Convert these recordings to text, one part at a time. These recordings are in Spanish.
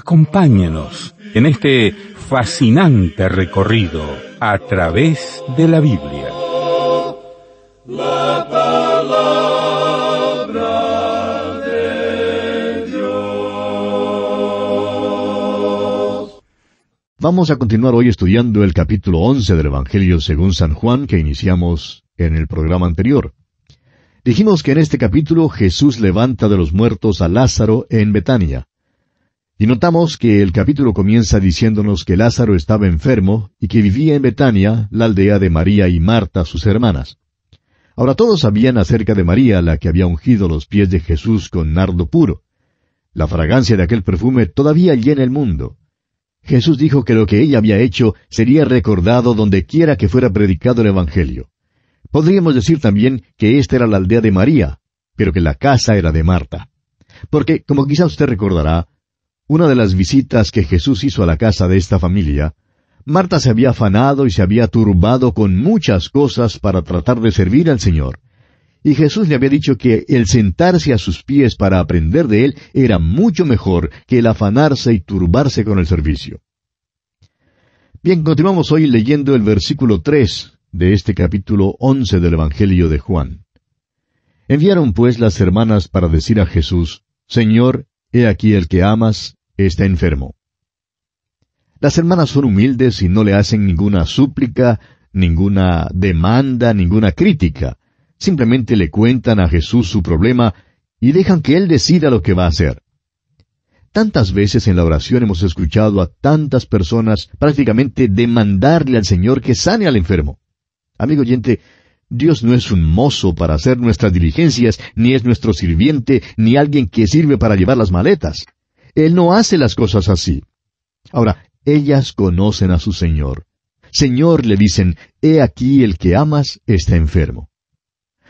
Acompáñenos en este fascinante recorrido a través de la Biblia. Vamos a continuar hoy estudiando el capítulo 11 del Evangelio según San Juan que iniciamos en el programa anterior. Dijimos que en este capítulo Jesús levanta de los muertos a Lázaro en Betania. Y notamos que el capítulo comienza diciéndonos que Lázaro estaba enfermo y que vivía en Betania, la aldea de María y Marta, sus hermanas. Ahora todos sabían acerca de María, la que había ungido los pies de Jesús con nardo puro. La fragancia de aquel perfume todavía llena el mundo. Jesús dijo que lo que ella había hecho sería recordado donde quiera que fuera predicado el Evangelio. Podríamos decir también que esta era la aldea de María, pero que la casa era de Marta. Porque, como quizá usted recordará, una de las visitas que Jesús hizo a la casa de esta familia, Marta se había afanado y se había turbado con muchas cosas para tratar de servir al Señor. Y Jesús le había dicho que el sentarse a sus pies para aprender de él era mucho mejor que el afanarse y turbarse con el servicio. Bien, continuamos hoy leyendo el versículo 3 de este capítulo 11 del Evangelio de Juan. Enviaron pues las hermanas para decir a Jesús, Señor, he aquí el que amas, está enfermo. Las hermanas son humildes y no le hacen ninguna súplica, ninguna demanda, ninguna crítica. Simplemente le cuentan a Jesús su problema y dejan que Él decida lo que va a hacer. Tantas veces en la oración hemos escuchado a tantas personas prácticamente demandarle al Señor que sane al enfermo. Amigo oyente, Dios no es un mozo para hacer nuestras diligencias, ni es nuestro sirviente, ni alguien que sirve para llevar las maletas. Él no hace las cosas así. Ahora, ellas conocen a su Señor. Señor, le dicen, he aquí el que amas está enfermo.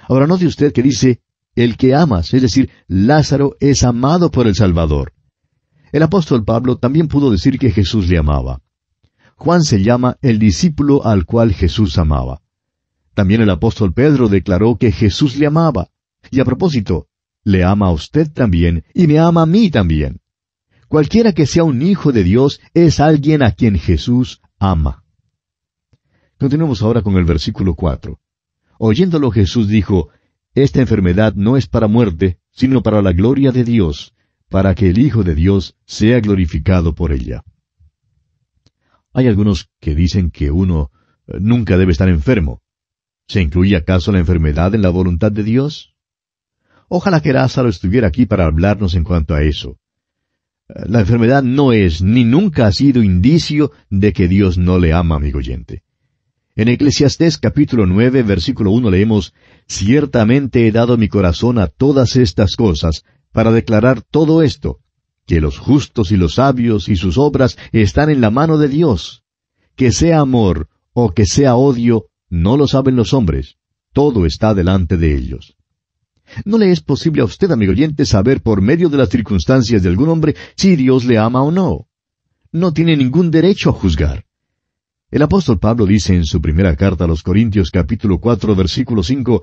Ahora no note usted que dice, el que amas, es decir, Lázaro es amado por el Salvador. El apóstol Pablo también pudo decir que Jesús le amaba. Juan se llama el discípulo al cual Jesús amaba. También el apóstol Pedro declaró que Jesús le amaba. Y a propósito, le ama a usted también y me ama a mí también. Cualquiera que sea un hijo de Dios es alguien a quien Jesús ama. Continuemos ahora con el versículo 4. Oyéndolo Jesús dijo, Esta enfermedad no es para muerte, sino para la gloria de Dios, para que el Hijo de Dios sea glorificado por ella. Hay algunos que dicen que uno eh, nunca debe estar enfermo. ¿Se incluye acaso la enfermedad en la voluntad de Dios? Ojalá que Lázaro estuviera aquí para hablarnos en cuanto a eso. La enfermedad no es ni nunca ha sido indicio de que Dios no le ama, amigo oyente. En Eclesiastés capítulo nueve, versículo 1 leemos, Ciertamente he dado mi corazón a todas estas cosas, para declarar todo esto, que los justos y los sabios y sus obras están en la mano de Dios. Que sea amor o que sea odio, no lo saben los hombres, todo está delante de ellos. No le es posible a usted, amigo oyente, saber por medio de las circunstancias de algún hombre si Dios le ama o no. No tiene ningún derecho a juzgar. El apóstol Pablo dice en su primera carta a los Corintios capítulo 4 versículo 5,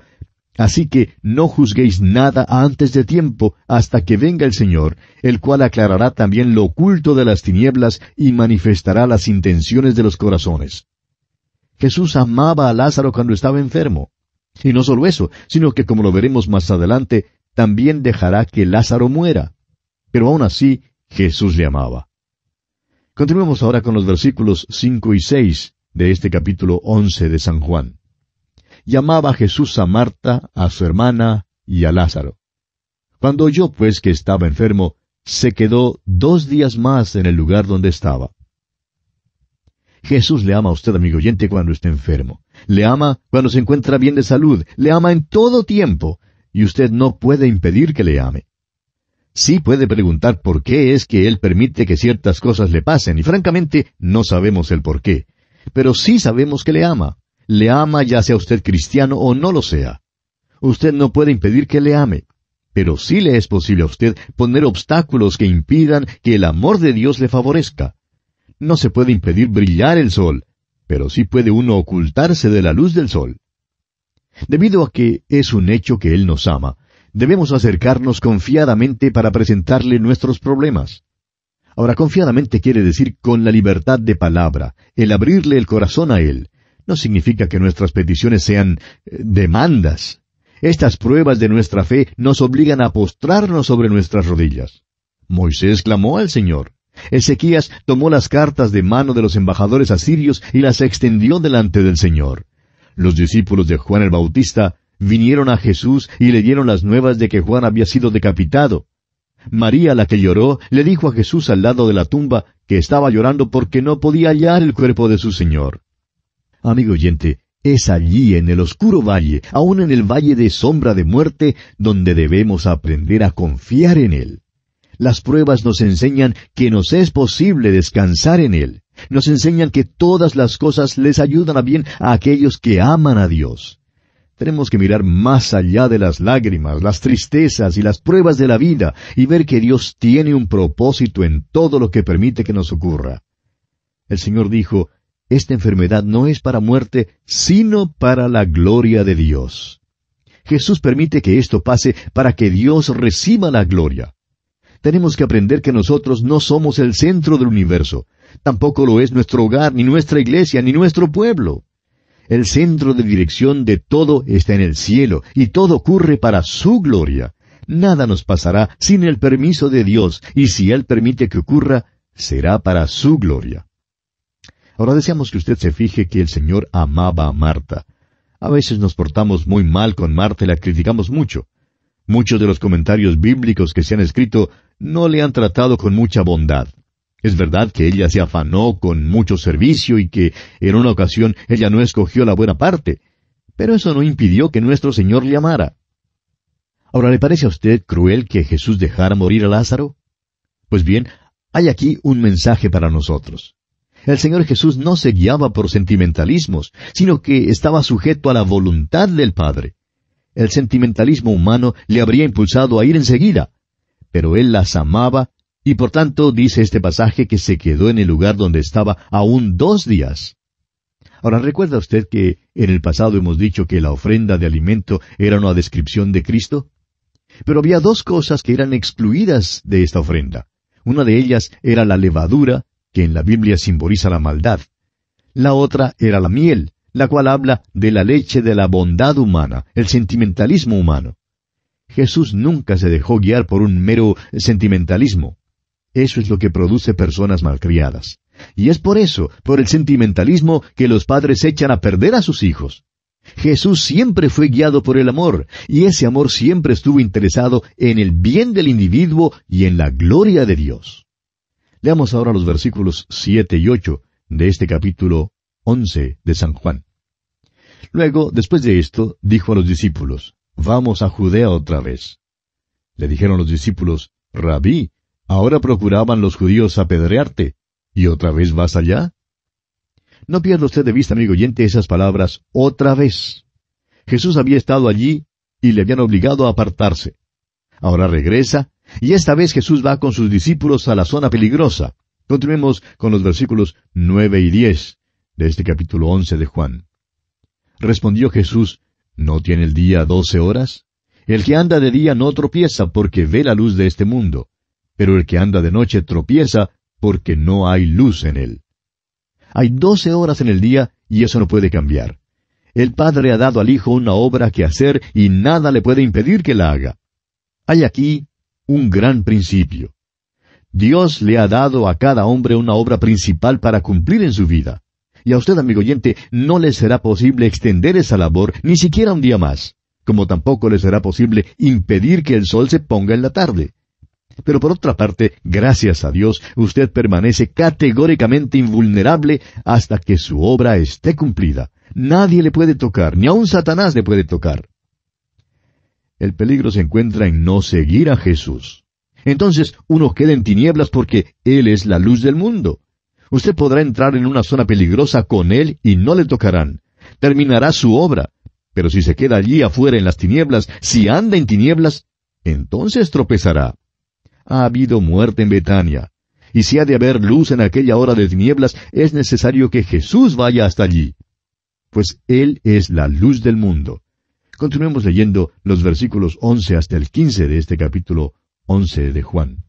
Así que no juzguéis nada antes de tiempo hasta que venga el Señor, el cual aclarará también lo oculto de las tinieblas y manifestará las intenciones de los corazones. Jesús amaba a Lázaro cuando estaba enfermo. Y no solo eso, sino que como lo veremos más adelante, también dejará que Lázaro muera. Pero aún así, Jesús le amaba. Continuemos ahora con los versículos 5 y 6 de este capítulo 11 de San Juan. Llamaba Jesús a Marta, a su hermana y a Lázaro. Cuando oyó pues que estaba enfermo, se quedó dos días más en el lugar donde estaba. Jesús le ama a usted, amigo oyente, cuando está enfermo. Le ama cuando se encuentra bien de salud. Le ama en todo tiempo. Y usted no puede impedir que le ame. Sí puede preguntar por qué es que Él permite que ciertas cosas le pasen, y francamente no sabemos el por qué. Pero sí sabemos que le ama. Le ama ya sea usted cristiano o no lo sea. Usted no puede impedir que le ame. Pero sí le es posible a usted poner obstáculos que impidan que el amor de Dios le favorezca no se puede impedir brillar el sol, pero sí puede uno ocultarse de la luz del sol. Debido a que es un hecho que Él nos ama, debemos acercarnos confiadamente para presentarle nuestros problemas. Ahora, confiadamente quiere decir con la libertad de palabra, el abrirle el corazón a Él. No significa que nuestras peticiones sean eh, demandas. Estas pruebas de nuestra fe nos obligan a postrarnos sobre nuestras rodillas. Moisés clamó al Señor. Ezequías tomó las cartas de mano de los embajadores asirios y las extendió delante del Señor. Los discípulos de Juan el Bautista vinieron a Jesús y le dieron las nuevas de que Juan había sido decapitado. María, la que lloró, le dijo a Jesús al lado de la tumba que estaba llorando porque no podía hallar el cuerpo de su Señor. Amigo oyente, es allí, en el oscuro valle, aun en el valle de sombra de muerte, donde debemos aprender a confiar en Él. Las pruebas nos enseñan que nos es posible descansar en Él. Nos enseñan que todas las cosas les ayudan a bien a aquellos que aman a Dios. Tenemos que mirar más allá de las lágrimas, las tristezas y las pruebas de la vida y ver que Dios tiene un propósito en todo lo que permite que nos ocurra. El Señor dijo, Esta enfermedad no es para muerte, sino para la gloria de Dios. Jesús permite que esto pase para que Dios reciba la gloria tenemos que aprender que nosotros no somos el centro del universo. Tampoco lo es nuestro hogar, ni nuestra iglesia, ni nuestro pueblo. El centro de dirección de todo está en el cielo, y todo ocurre para su gloria. Nada nos pasará sin el permiso de Dios, y si Él permite que ocurra, será para su gloria. Ahora deseamos que usted se fije que el Señor amaba a Marta. A veces nos portamos muy mal con Marta y la criticamos mucho. Muchos de los comentarios bíblicos que se han escrito no le han tratado con mucha bondad. Es verdad que ella se afanó con mucho servicio y que en una ocasión ella no escogió la buena parte, pero eso no impidió que nuestro Señor le amara. Ahora, ¿le parece a usted cruel que Jesús dejara morir a Lázaro? Pues bien, hay aquí un mensaje para nosotros. El Señor Jesús no se guiaba por sentimentalismos, sino que estaba sujeto a la voluntad del Padre. El sentimentalismo humano le habría impulsado a ir enseguida, pero él las amaba, y por tanto dice este pasaje que se quedó en el lugar donde estaba aún dos días. Ahora recuerda usted que en el pasado hemos dicho que la ofrenda de alimento era una descripción de Cristo. Pero había dos cosas que eran excluidas de esta ofrenda. Una de ellas era la levadura, que en la Biblia simboliza la maldad. La otra era la miel, la cual habla de la leche de la bondad humana, el sentimentalismo humano. Jesús nunca se dejó guiar por un mero sentimentalismo. Eso es lo que produce personas malcriadas. Y es por eso, por el sentimentalismo, que los padres echan a perder a sus hijos. Jesús siempre fue guiado por el amor, y ese amor siempre estuvo interesado en el bien del individuo y en la gloria de Dios. Leamos ahora los versículos siete y ocho de este capítulo once de San Juan. Luego, después de esto, dijo a los discípulos, Vamos a Judea otra vez. Le dijeron los discípulos, Rabí, ahora procuraban los judíos apedrearte, ¿y otra vez vas allá? No pierda usted de vista, amigo oyente, esas palabras, otra vez. Jesús había estado allí y le habían obligado a apartarse. Ahora regresa, y esta vez Jesús va con sus discípulos a la zona peligrosa. Continuemos con los versículos nueve y diez de este capítulo once de Juan. Respondió Jesús, ¿No tiene el día doce horas? El que anda de día no tropieza porque ve la luz de este mundo, pero el que anda de noche tropieza porque no hay luz en él. Hay doce horas en el día y eso no puede cambiar. El Padre ha dado al Hijo una obra que hacer y nada le puede impedir que la haga. Hay aquí un gran principio. Dios le ha dado a cada hombre una obra principal para cumplir en su vida. Y a usted, amigo oyente, no le será posible extender esa labor ni siquiera un día más, como tampoco le será posible impedir que el sol se ponga en la tarde. Pero por otra parte, gracias a Dios, usted permanece categóricamente invulnerable hasta que su obra esté cumplida. Nadie le puede tocar, ni aun Satanás le puede tocar. El peligro se encuentra en no seguir a Jesús. Entonces uno queda en tinieblas porque Él es la luz del mundo. Usted podrá entrar en una zona peligrosa con él y no le tocarán. Terminará su obra. Pero si se queda allí afuera en las tinieblas, si anda en tinieblas, entonces tropezará. Ha habido muerte en Betania. Y si ha de haber luz en aquella hora de tinieblas, es necesario que Jesús vaya hasta allí. Pues Él es la luz del mundo. Continuemos leyendo los versículos once hasta el quince de este capítulo 11 de Juan.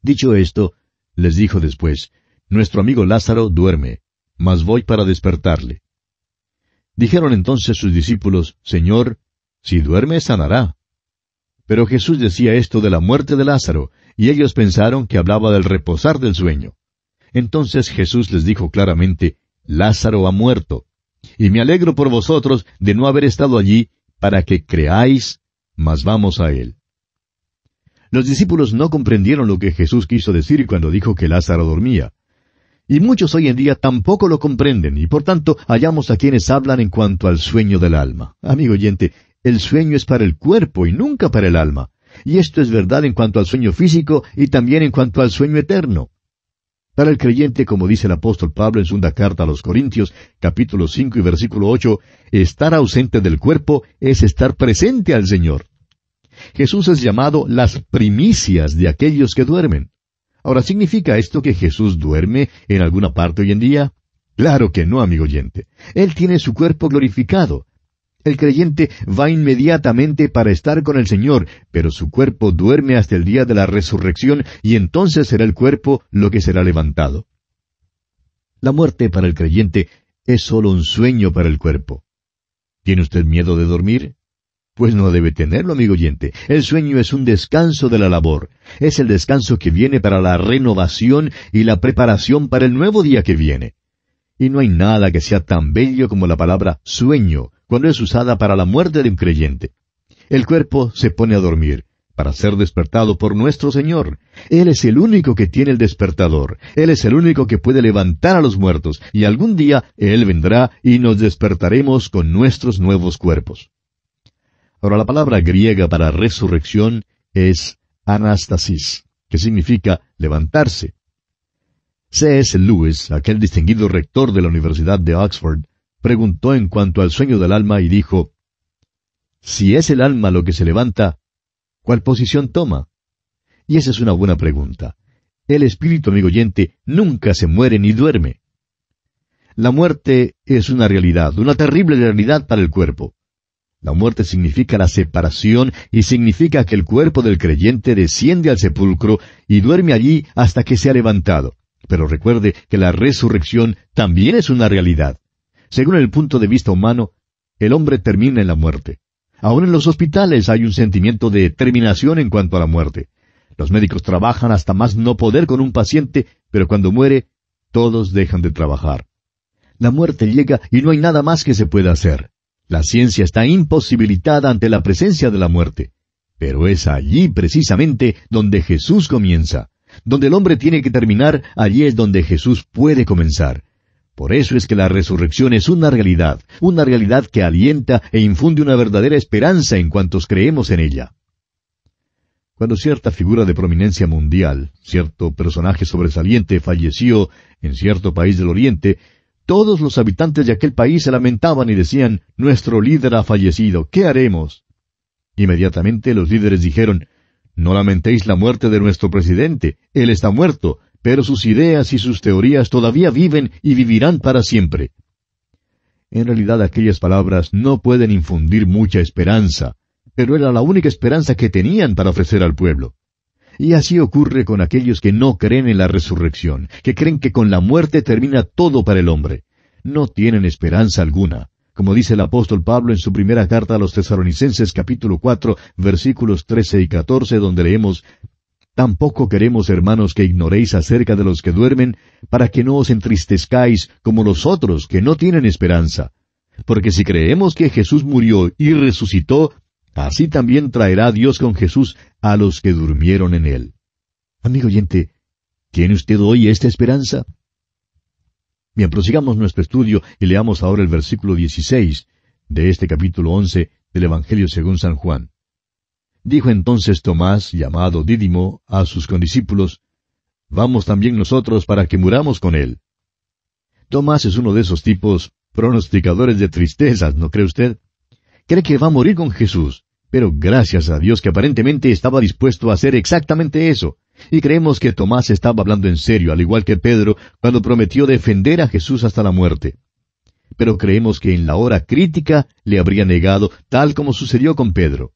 Dicho esto, les dijo después, nuestro amigo Lázaro duerme, mas voy para despertarle. Dijeron entonces sus discípulos, Señor, si duerme, sanará. Pero Jesús decía esto de la muerte de Lázaro, y ellos pensaron que hablaba del reposar del sueño. Entonces Jesús les dijo claramente, Lázaro ha muerto, y me alegro por vosotros de no haber estado allí para que creáis, mas vamos a él. Los discípulos no comprendieron lo que Jesús quiso decir cuando dijo que Lázaro dormía, y muchos hoy en día tampoco lo comprenden, y por tanto hallamos a quienes hablan en cuanto al sueño del alma. Amigo oyente, el sueño es para el cuerpo y nunca para el alma. Y esto es verdad en cuanto al sueño físico y también en cuanto al sueño eterno. Para el creyente, como dice el apóstol Pablo en segunda carta a los Corintios, capítulo 5 y versículo 8, estar ausente del cuerpo es estar presente al Señor. Jesús es llamado las primicias de aquellos que duermen. Ahora, ¿significa esto que Jesús duerme en alguna parte hoy en día? Claro que no, amigo oyente. Él tiene su cuerpo glorificado. El creyente va inmediatamente para estar con el Señor, pero su cuerpo duerme hasta el día de la resurrección y entonces será el cuerpo lo que será levantado. La muerte para el creyente es solo un sueño para el cuerpo. ¿Tiene usted miedo de dormir? Pues no debe tenerlo, amigo oyente. El sueño es un descanso de la labor. Es el descanso que viene para la renovación y la preparación para el nuevo día que viene. Y no hay nada que sea tan bello como la palabra sueño cuando es usada para la muerte de un creyente. El cuerpo se pone a dormir para ser despertado por nuestro Señor. Él es el único que tiene el despertador. Él es el único que puede levantar a los muertos, y algún día Él vendrá y nos despertaremos con nuestros nuevos cuerpos. Ahora, la palabra griega para resurrección es anastasis, que significa levantarse. C.S. Lewis, aquel distinguido rector de la Universidad de Oxford, preguntó en cuanto al sueño del alma y dijo, Si es el alma lo que se levanta, ¿cuál posición toma? Y esa es una buena pregunta. El espíritu, amigo oyente, nunca se muere ni duerme. La muerte es una realidad, una terrible realidad para el cuerpo. La muerte significa la separación y significa que el cuerpo del creyente desciende al sepulcro y duerme allí hasta que sea levantado. Pero recuerde que la resurrección también es una realidad. Según el punto de vista humano, el hombre termina en la muerte. Aún en los hospitales hay un sentimiento de terminación en cuanto a la muerte. Los médicos trabajan hasta más no poder con un paciente, pero cuando muere, todos dejan de trabajar. La muerte llega y no hay nada más que se pueda hacer. La ciencia está imposibilitada ante la presencia de la muerte. Pero es allí precisamente donde Jesús comienza. Donde el hombre tiene que terminar, allí es donde Jesús puede comenzar. Por eso es que la resurrección es una realidad, una realidad que alienta e infunde una verdadera esperanza en cuantos creemos en ella. Cuando cierta figura de prominencia mundial, cierto personaje sobresaliente, falleció en cierto país del Oriente, todos los habitantes de aquel país se lamentaban y decían, Nuestro líder ha fallecido, ¿qué haremos? Inmediatamente los líderes dijeron, No lamentéis la muerte de nuestro presidente, él está muerto, pero sus ideas y sus teorías todavía viven y vivirán para siempre. En realidad aquellas palabras no pueden infundir mucha esperanza, pero era la única esperanza que tenían para ofrecer al pueblo. Y así ocurre con aquellos que no creen en la resurrección, que creen que con la muerte termina todo para el hombre. No tienen esperanza alguna. Como dice el apóstol Pablo en su primera carta a los tesaronicenses capítulo 4 versículos 13 y 14 donde leemos, Tampoco queremos, hermanos, que ignoréis acerca de los que duermen, para que no os entristezcáis como los otros que no tienen esperanza. Porque si creemos que Jesús murió y resucitó, Así también traerá Dios con Jesús a los que durmieron en él. Amigo oyente, ¿tiene usted hoy esta esperanza? Bien, prosigamos nuestro estudio y leamos ahora el versículo 16 de este capítulo 11 del Evangelio según San Juan. Dijo entonces Tomás, llamado Dídimo, a sus condiscípulos, Vamos también nosotros para que muramos con él. Tomás es uno de esos tipos pronosticadores de tristezas, ¿no cree usted? Cree que va a morir con Jesús. Pero gracias a Dios que aparentemente estaba dispuesto a hacer exactamente eso. Y creemos que Tomás estaba hablando en serio, al igual que Pedro, cuando prometió defender a Jesús hasta la muerte. Pero creemos que en la hora crítica le habría negado, tal como sucedió con Pedro.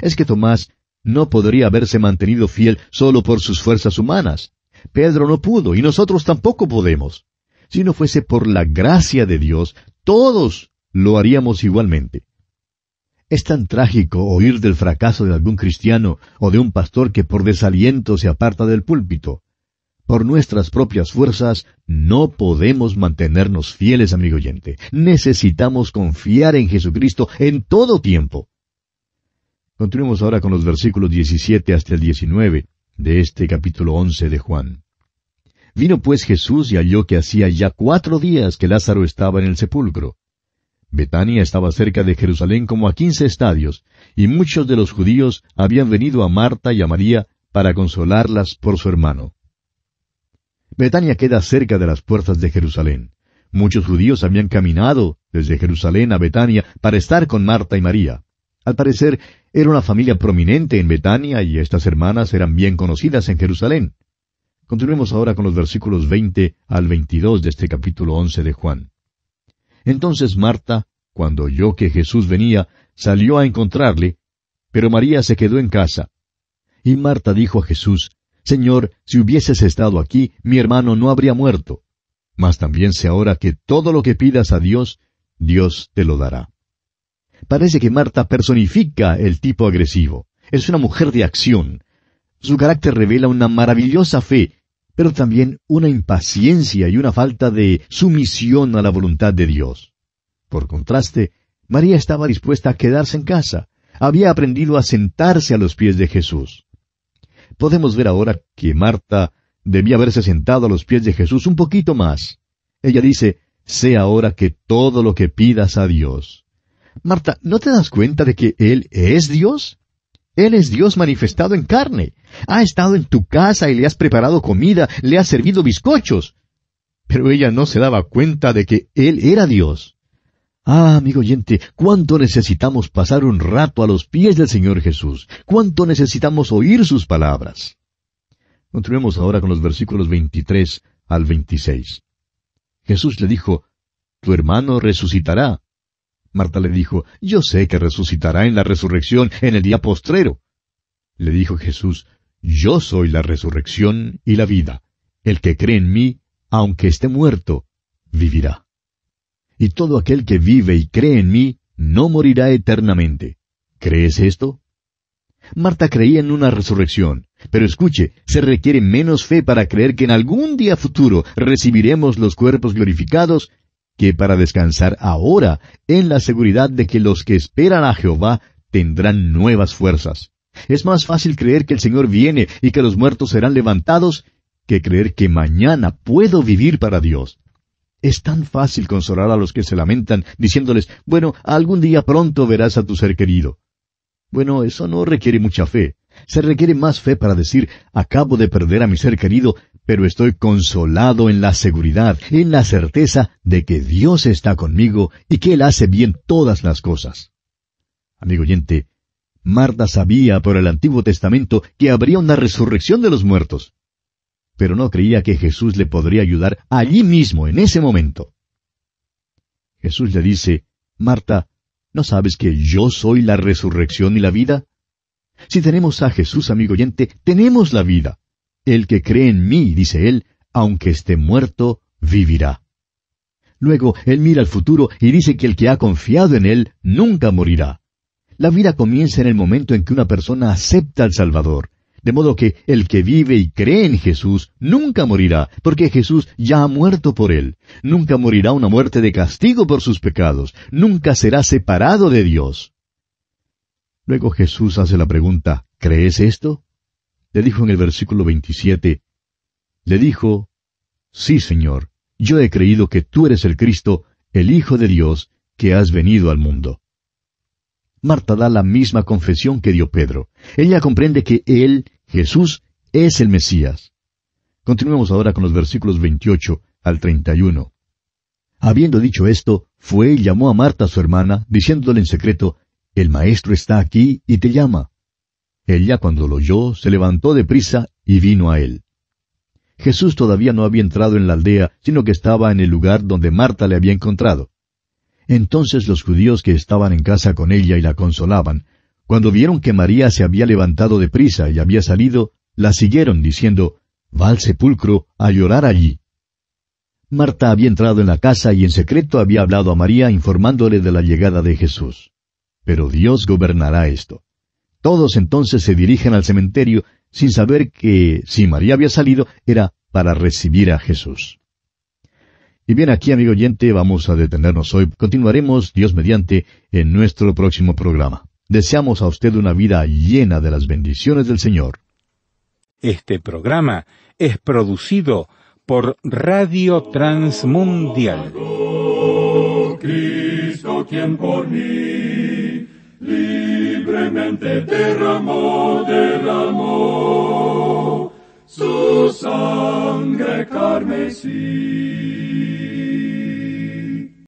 Es que Tomás no podría haberse mantenido fiel solo por sus fuerzas humanas. Pedro no pudo y nosotros tampoco podemos. Si no fuese por la gracia de Dios, todos lo haríamos igualmente. Es tan trágico oír del fracaso de algún cristiano o de un pastor que por desaliento se aparta del púlpito. Por nuestras propias fuerzas no podemos mantenernos fieles, amigo oyente. Necesitamos confiar en Jesucristo en todo tiempo. Continuemos ahora con los versículos 17 hasta el 19 de este capítulo 11 de Juan. Vino pues Jesús y halló que hacía ya cuatro días que Lázaro estaba en el sepulcro. Betania estaba cerca de Jerusalén como a quince estadios, y muchos de los judíos habían venido a Marta y a María para consolarlas por su hermano. Betania queda cerca de las puertas de Jerusalén. Muchos judíos habían caminado desde Jerusalén a Betania para estar con Marta y María. Al parecer, era una familia prominente en Betania y estas hermanas eran bien conocidas en Jerusalén. Continuemos ahora con los versículos 20 al 22 de este capítulo 11 de Juan. Entonces Marta, cuando oyó que Jesús venía, salió a encontrarle, pero María se quedó en casa. Y Marta dijo a Jesús, Señor, si hubieses estado aquí, mi hermano no habría muerto. Mas también sé ahora que todo lo que pidas a Dios, Dios te lo dará. Parece que Marta personifica el tipo agresivo. Es una mujer de acción. Su carácter revela una maravillosa fe pero también una impaciencia y una falta de sumisión a la voluntad de Dios. Por contraste, María estaba dispuesta a quedarse en casa. Había aprendido a sentarse a los pies de Jesús. Podemos ver ahora que Marta debía haberse sentado a los pies de Jesús un poquito más. Ella dice, sé ahora que todo lo que pidas a Dios. Marta, ¿no te das cuenta de que Él es Dios? Él es Dios manifestado en carne. Ha estado en tu casa y le has preparado comida, le has servido bizcochos. Pero ella no se daba cuenta de que Él era Dios. Ah, amigo oyente, cuánto necesitamos pasar un rato a los pies del Señor Jesús, cuánto necesitamos oír sus palabras. Continuemos ahora con los versículos 23 al 26. Jesús le dijo, Tu hermano resucitará. Marta le dijo, Yo sé que resucitará en la resurrección en el día postrero. Le dijo Jesús, Yo soy la resurrección y la vida. El que cree en mí, aunque esté muerto, vivirá. Y todo aquel que vive y cree en mí, no morirá eternamente. ¿Crees esto? Marta creía en una resurrección, pero escuche, se requiere menos fe para creer que en algún día futuro recibiremos los cuerpos glorificados que para descansar ahora en la seguridad de que los que esperan a Jehová tendrán nuevas fuerzas. Es más fácil creer que el Señor viene y que los muertos serán levantados que creer que mañana puedo vivir para Dios. Es tan fácil consolar a los que se lamentan diciéndoles, bueno, algún día pronto verás a tu ser querido. Bueno, eso no requiere mucha fe. Se requiere más fe para decir, acabo de perder a mi ser querido, pero estoy consolado en la seguridad, en la certeza de que Dios está conmigo y que Él hace bien todas las cosas. Amigo oyente, Marta sabía por el Antiguo Testamento que habría una resurrección de los muertos, pero no creía que Jesús le podría ayudar allí mismo, en ese momento. Jesús le dice, Marta, ¿no sabes que yo soy la resurrección y la vida? Si tenemos a Jesús, amigo oyente, tenemos la vida. El que cree en mí, dice él, aunque esté muerto, vivirá. Luego él mira al futuro y dice que el que ha confiado en él nunca morirá. La vida comienza en el momento en que una persona acepta al Salvador. De modo que el que vive y cree en Jesús nunca morirá, porque Jesús ya ha muerto por él. Nunca morirá una muerte de castigo por sus pecados. Nunca será separado de Dios. Luego Jesús hace la pregunta, ¿crees esto? le dijo en el versículo 27, le dijo, Sí, Señor, yo he creído que tú eres el Cristo, el Hijo de Dios, que has venido al mundo. Marta da la misma confesión que dio Pedro. Ella comprende que Él, Jesús, es el Mesías. Continuemos ahora con los versículos 28 al 31. Habiendo dicho esto, fue y llamó a Marta, su hermana, diciéndole en secreto, El maestro está aquí y te llama. Ella cuando lo oyó se levantó de prisa y vino a él. Jesús todavía no había entrado en la aldea, sino que estaba en el lugar donde Marta le había encontrado. Entonces los judíos que estaban en casa con ella y la consolaban, cuando vieron que María se había levantado de prisa y había salido, la siguieron diciendo, Va al sepulcro a llorar allí. Marta había entrado en la casa y en secreto había hablado a María informándole de la llegada de Jesús. Pero Dios gobernará esto. Todos entonces se dirigen al cementerio sin saber que si María había salido era para recibir a Jesús. Y bien, aquí, amigo oyente, vamos a detenernos hoy. Continuaremos, Dios mediante, en nuestro próximo programa. Deseamos a usted una vida llena de las bendiciones del Señor. Este programa es producido por Radio Transmundial. Oh, Cristo, libremente derramó, amor su sangre carmesí.